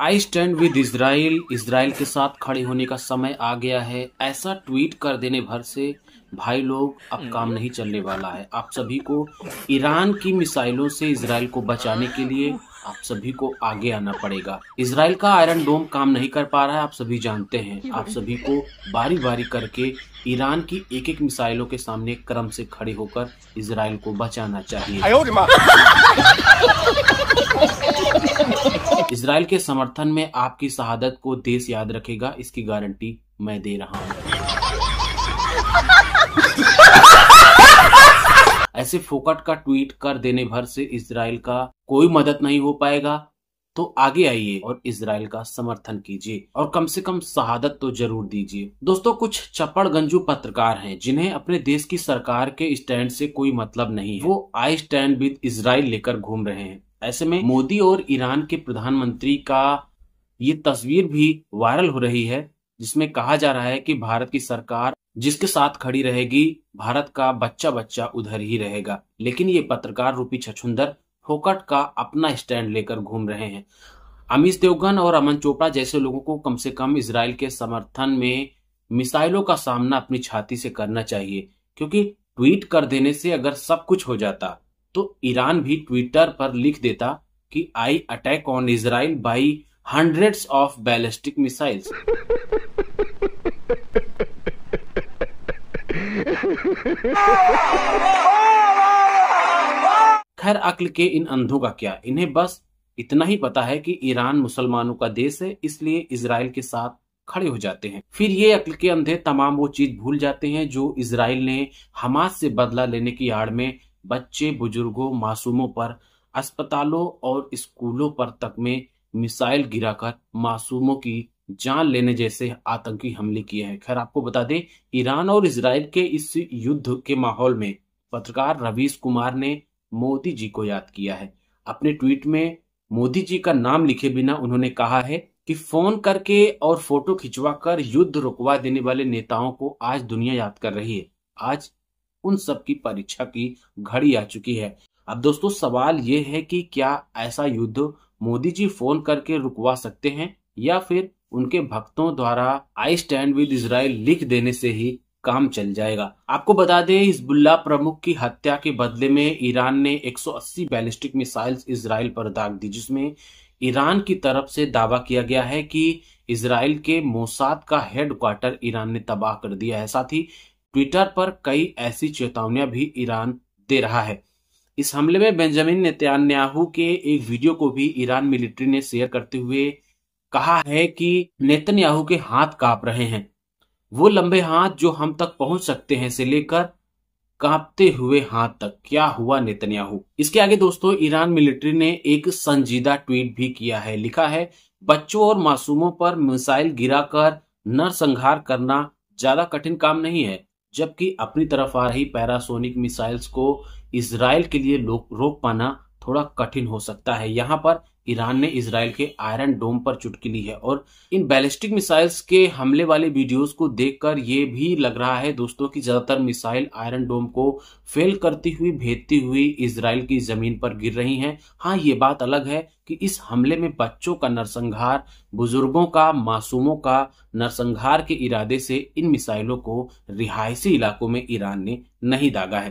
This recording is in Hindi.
I stand with Israel Israel के साथ खड़े होने का समय आ गया है ऐसा ट्वीट कर देने भर से भाई लोग अब काम नहीं चलने वाला है आप सभी को ईरान की मिसाइलों से इसराइल को बचाने के लिए आप सभी को आगे आना पड़ेगा इसराइल का आयरन डोम काम नहीं कर पा रहा है आप सभी जानते हैं आप सभी को बारी बारी करके ईरान की एक एक मिसाइलों के सामने क्रम से खड़े होकर इसराइल को बचाना चाहिए इसराइल के समर्थन में आपकी शहादत को देश याद रखेगा इसकी गारंटी मैं दे रहा हूँ ऐसे फोकट का ट्वीट कर देने भर से इसराइल का कोई मदद नहीं हो पाएगा तो आगे आइए और इसराइल का समर्थन कीजिए और कम से कम शहादत तो जरूर दीजिए दोस्तों कुछ चपड़ गंजू पत्रकार हैं जिन्हें अपने देश की सरकार के स्टैंड से कोई मतलब नहीं है वो आई स्टैंड विद इसराइल लेकर घूम रहे हैं ऐसे में मोदी और ईरान के प्रधानमंत्री का ये तस्वीर भी वायरल हो रही है जिसमें कहा जा रहा है कि भारत की सरकार जिसके साथ खड़ी रहेगी भारत का बच्चा बच्चा उधर ही रहेगा लेकिन ये पत्रकार रूपी छछुंदर फोकट का अपना स्टैंड लेकर घूम रहे हैं अमित देवगन और अमन चोपड़ा जैसे लोगों को कम से कम इसराइल के समर्थन में मिसाइलों का सामना अपनी छाती से करना चाहिए क्योंकि ट्वीट कर देने से अगर सब कुछ हो जाता तो ईरान भी ट्विटर पर लिख देता कि I attack on Israel by hundred of ballistic missiles खैर अक्ल के इन अंधों का क्या इन्हें बस इतना ही पता है कि ईरान मुसलमानों का देश है इसलिए इसराइल के साथ खड़े हो जाते हैं फिर ये अक्ल के अंधे तमाम वो चीज भूल जाते हैं जो इसराइल ने हमास से बदला लेने की आड़ में बच्चे बुजुर्गों मासूमों पर अस्पतालों और स्कूलों पर तक में मिसाइल गिराकर मासूमों की जान लेने जैसे आतंकी हमले किए हैं खैर आपको बता दें ईरान और इसराइल के इस युद्ध के माहौल में पत्रकार रवीश कुमार ने मोदी जी को याद किया है अपने ट्वीट में मोदी जी का नाम लिखे बिना उन्होंने कहा है कि फोन करके और फोटो खिंचवा कर युद्ध रुकवा देने वाले नेताओं को आज दुनिया याद कर रही है आज उन सब की परीक्षा की घड़ी आ चुकी है अब दोस्तों सवाल ये है कि क्या ऐसा युद्ध मोदी जी फोन करके रुकवा सकते हैं या फिर उनके भक्तों द्वारा आई स्टैंड विद इसराइल लिख देने से ही काम चल जाएगा आपको बता दें इस बुल्ला प्रमुख की हत्या के बदले में ईरान ने 180 बैलिस्टिक मिसाइल्स इसराइल पर दाग दी जिसमें ईरान की तरफ से दावा किया गया है कि इसराइल के मोसाद का हेडक्वार्टर ईरान ने तबाह कर दिया है साथ ही ट्विटर पर कई ऐसी चेतावनियां भी ईरान दे रहा है इस हमले में बेंजामिन नेतान्याहू के एक वीडियो को भी ईरान मिलिट्री ने शेयर करते हुए कहा है कि नेतन्याहू के हाथ कांप रहे हैं वो लंबे हाथ जो हम तक पहुंच सकते हैं से लेकर कांपते हुए हाथ तक क्या हुआ नेतन्याहू इसके आगे दोस्तों ईरान मिलिट्री ने एक संजीदा ट्वीट भी किया है लिखा है बच्चों और मासूमों पर मिसाइल गिराकर नरसंहार करना ज्यादा कठिन काम नहीं है जबकि अपनी तरफ आ रही पैरासोनिक मिसाइल्स को इसराइल के लिए रोक पाना थोड़ा कठिन हो सकता है यहाँ पर ईरान ने इसराइल के आयरन डोम पर चुटकी ली है और इन बैलिस्टिक मिसाइल्स के हमले वाले वीडियोस को देखकर ये भी लग रहा है दोस्तों कि ज्यादातर मिसाइल आयरन डोम को फेल करती हुई भेजती हुई इसराइल की जमीन पर गिर रही हैं हाँ ये बात अलग है कि इस हमले में बच्चों का नरसंहार बुजुर्गों का मासूमों का नरसंहार के इरादे से इन मिसाइलों को रिहायशी इलाकों में ईरान ने नहीं दागा है